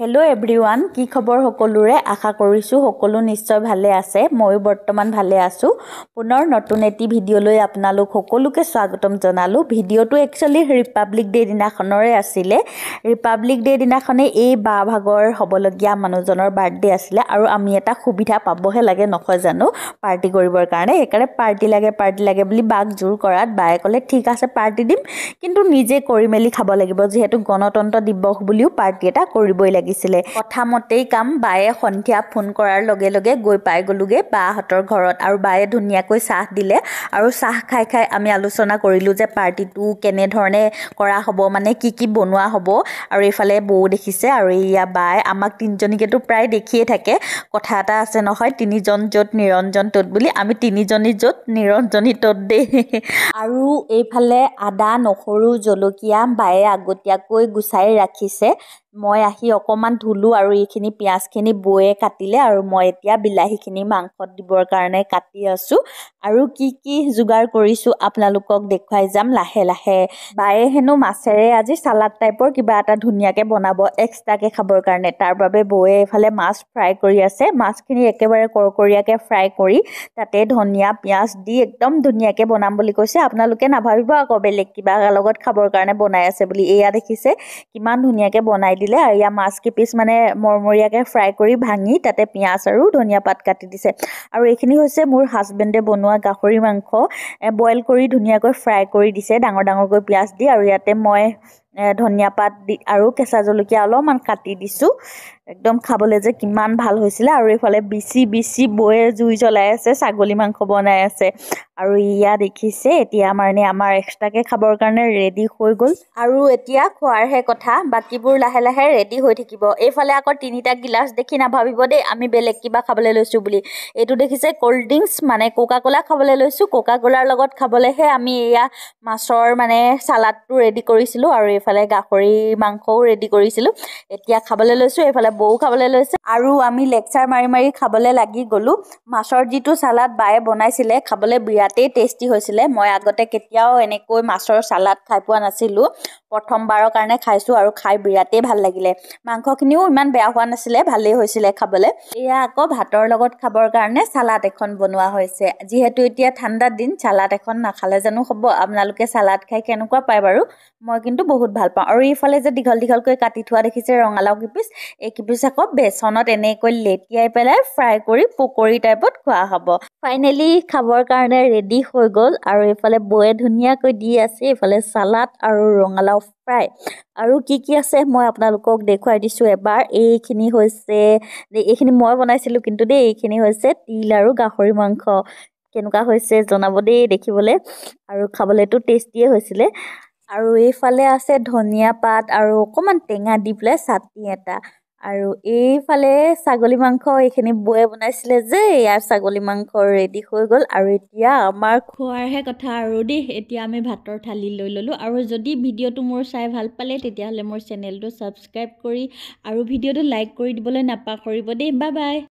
hello' every one কি খবৰ সকলোৰে আশা কৰিছোঁ সকলো নিশ্চয় ভালে আছে ময়ো বৰ্তমান ভালে আছোঁ পুনৰ নতুন এটি ভিডিঅ'লৈ আপোনালোক সকলোকে স্বাগতম জনালোঁ ভিডিঅ'টো একচুৱেলি ৰিপাব্লিক ডে' দিনাখনৰে আছিলে ৰিপাব্লিক ডে' দিনাখনেই এই বা ভাগৰ হ'বলগীয়া মানুহজনৰ বাৰ্থডে' আছিলে আৰু আমি এটা সুবিধা পাবহে লাগে নহয় জানো পাৰ্টি কৰিবৰ কাৰণে সেইকাৰণে পাৰ্টি লাগে পাৰ্টি লাগে বুলি বাক জোৰ কৰাত বায়ে ক'লে ঠিক আছে পাৰ্টি দিম কিন্তু নিজে কৰি মেলি খাব লাগিব যিহেতু গণতন্ত্ৰ দিৱস বুলিও পাৰ্টি এটা কৰিবই লাগে লাগিছিলে কথামতেই কাম বায়ে সন্ধিয়া ফোন কৰাৰ লগে লগে গৈ পাই গ'লোগৈ বাহঁতৰ ঘৰত আৰু বায়ে ধুনীয়াকৈ চাহ দিলে আৰু চাহ খাই খাই আমি আলোচনা কৰিলোঁ যে পাৰ্টিটো কেনেধৰণে কৰা হ'ব মানে কি কি বনোৱা হ'ব আৰু এইফালে বৌ দেখিছে আৰু এয়া বায়ে আমাক তিনিজনীকেতো প্ৰায় দেখিয়ে থাকে কথা এটা আছে নহয় তিনিজন য'ত নিৰঞ্জন ত'ত বুলি আমি তিনিজনী য'ত নিৰঞ্জনী ত'ত দেই আৰু এইফালে আদা নহৰু জলকীয়া বায়ে আগতীয়াকৈ গুচাই ৰাখিছে মই আহি অকণমান ধুলোঁ আৰু এইখিনি পিঁয়াজখিনি বৈয়ে কাটিলে আৰু মই এতিয়া বিলাহীখিনি মাংসত দিবৰ কাৰণে কাটি আছোঁ আৰু কি কি যোগাৰ কৰিছোঁ আপোনালোকক দেখুৱাই যাম লাহে লাহে বায়ে হেনো মাছেৰে আজি চালাড টাইপৰ কিবা এটা ধুনীয়াকৈ বনাব এক্সট্ৰাকৈ খাবৰ কাৰণে তাৰ বাবে বৌয়ে এইফালে মাছ ফ্ৰাই কৰি আছে মাছখিনি একেবাৰে কৰকৰীয়াকৈ ফ্ৰাই কৰি তাতে ধনিয়া পিঁয়াজ দি একদম ধুনীয়াকৈ বনাম বুলি কৈছে আপোনালোকে নাভাবিব আকৌ বেলেগ কিবা লগত খাবৰ কাৰণে বনাই আছে বুলি এয়া দেখিছে কিমান ধুনীয়াকৈ বনাই দিলে আৰু ইয়াৰ কেইপিচ মানে মৰমৰীয়াকৈ ফ্ৰাই কৰি ভাঙি তাতে পিঁয়াজ আৰু ধনিয়া পাত কাটি দিছে আৰু এইখিনি হৈছে মোৰ হাজবেণ্ডে বনোৱা গাহৰি মাংস বইল কৰি ধুনীয়াকৈ ফ্ৰাই কৰি দিছে ডাঙৰ ডাঙৰকৈ পিঁয়াজ দি আৰু ইয়াতে মই ধনিয়া পাত দি আৰু কেঁচা জলকীয়া অলপমান কাটি দিছোঁ একদম খাবলৈ যে কিমান ভাল হৈছিলে আৰু এইফালে বিচি বিচি বৈয়ে জুই জ্বলাই আছে ছাগলী মাংস বনাই আছে আৰু ইয়া দেখিছে এতিয়া আমাৰ আমাৰ এক্সট্ৰাকৈ খাবৰ কাৰণে ৰেডি হৈ গ'ল আৰু এতিয়া খোৱাৰহে কথা বাকীবোৰ লাহে লাহে ৰেডি হৈ থাকিব এইফালে আকৌ তিনিটা গিলাচ দেখি নাভাবিব দেই আমি বেলেগ কিবা খাবলৈ লৈছোঁ বুলি এইটো দেখিছে ক'ল্ড ড্ৰিংকছ মানে কোকা ক'লা খাবলৈ লৈছোঁ কোকা ক'লাৰ লগত খাবলৈহে আমি এয়া মাছৰ মানে চালাডটো ৰেডি কৰিছিলোঁ আৰু এফালে গাহৰি মাংসও ৰেডি কৰিছিলোঁ এতিয়া খাবলৈ লৈছোঁ এইফালে বৌ খাবলৈ লৈছে আৰু আমি লেকচাৰ মাৰি মাৰি খাবলৈ লাগি গ'লোঁ মাছৰ যিটো চালাদ বায়ে বনাইছিলে খাবলৈ বিৰাটেই টেষ্টি হৈছিলে মই আগতে কেতিয়াও এনেকৈ মাছৰ চালাদ খাই পোৱা নাছিলোঁ প্ৰথমবাৰৰ কাৰণে খাইছোঁ আৰু খাই বিৰাটেই ভাল লাগিলে মাংসখিনিও ইমান বেয়া হোৱা নাছিলে ভালেই হৈছিলে খাবলৈ এয়া আকৌ ভাতৰ লগত খাবৰ কাৰণে চালাড এখন বনোৱা হৈছে যিহেতু এতিয়া ঠাণ্ডা দিন চালাড এখন নাখালে জানো হ'ব আপোনালোকে চালাড খাই কেনেকুৱা পায় বাৰু মই কিন্তু বহুত ভাল পাওঁ আৰু এইফালে যে দীঘল দীঘলকৈ কাটি থোৱা দেখিছে ৰঙালাও কিপিচ এই কিপিচ আকৌ বেচনত এনেকৈ লেটিয়াই পেলাই ফ্ৰাই কৰি পকৰি টাইপত খোৱা হ'ব ফাইনেলি খাবৰ কাৰণে ৰেডি হৈ গ'ল আৰু এইফালে বয়ে ধুনীয়াকৈ দি আছে এইফালে চালাড আৰু ৰঙালাও ফ্ৰাই আৰু কি কি আছে মই আপোনালোকক দেখুৱাই দিছোঁ এবাৰ এইখিনি হৈছে এইখিনি মই বনাইছিলোঁ কিন্তু দেই এইখিনি হৈছে তিল আৰু গাহৰি মাংস কেনেকুৱা হৈছে জনাব দেই দেখিবলৈ আৰু খাবলৈতো টেষ্টিয়ে হৈছিলে আৰু এইফালে আছে ধনিয়া পাত আৰু অকণমান টেঙা দি পেলাই চাটনি এটা আৰু এইফালে ছাগলী মাংস এইখিনি বয়ে বনাইছিলে যে ইয়াৰ ছাগলী মাংস ৰেডি হৈ গ'ল আৰু এতিয়া আমাৰ খোৱাৰহে কথা আৰু দেই এতিয়া আমি ভাতৰ থালি লৈ ল'লোঁ আৰু যদি ভিডিঅ'টো মোৰ চাই ভাল পালে তেতিয়াহ'লে মোৰ চেনেলটো ছাবস্ক্ৰাইব কৰি আৰু ভিডিঅ'টো লাইক কৰি দিবলৈ নাপাহৰিব দেই বা বাই